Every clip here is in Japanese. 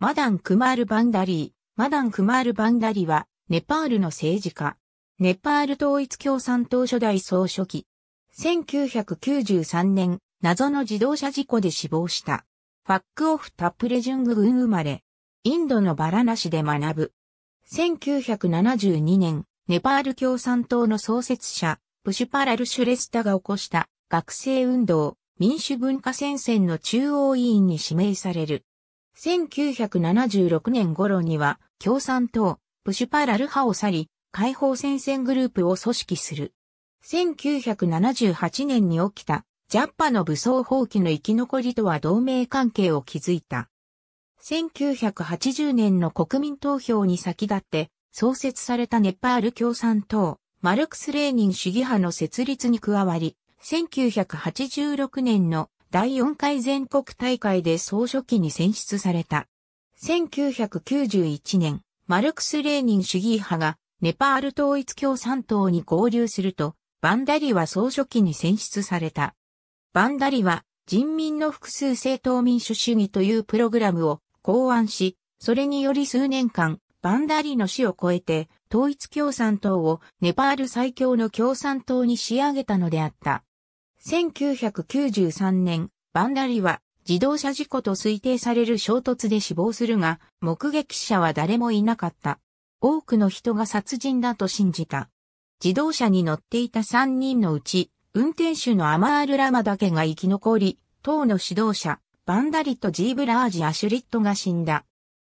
マダン・クマール・バンダリー。マダン・クマール・バンダリーは、ネパールの政治家。ネパール統一共産党初代総書記。1993年、謎の自動車事故で死亡した。ファックオフ・タップレジュング軍生まれ。インドのバラナシで学ぶ。1972年、ネパール共産党の創設者、プシュパラル・シュレスタが起こした学生運動、民主文化戦線の中央委員に指名される。1976年頃には共産党、プシュパラル派を去り、解放戦線グループを組織する。1978年に起きたジャッパの武装放棄の生き残りとは同盟関係を築いた。1980年の国民投票に先立って創設されたネパール共産党、マルクス・レーニン主義派の設立に加わり、1986年の第4回全国大会で総書記に選出された。1991年、マルクス・レーニン主義派がネパール統一共産党に合流すると、バンダリは総書記に選出された。バンダリは人民の複数政党民主主義というプログラムを考案し、それにより数年間、バンダリの死を超えて、統一共産党をネパール最強の共産党に仕上げたのであった。1993年、バンダリは自動車事故と推定される衝突で死亡するが、目撃者は誰もいなかった。多くの人が殺人だと信じた。自動車に乗っていた3人のうち、運転手のアマール・ラマだけが生き残り、党の指導者、バンダリとジーブラージ・アシュリットが死んだ。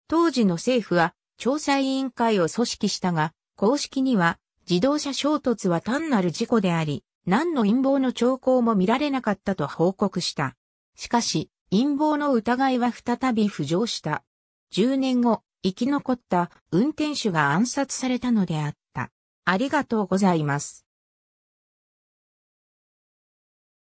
当時の政府は調査委員会を組織したが、公式には自動車衝突は単なる事故であり、何の陰謀の兆候も見られなかったと報告した。しかし、陰謀の疑いは再び浮上した。10年後、生き残った運転手が暗殺されたのであった。ありがとうございます。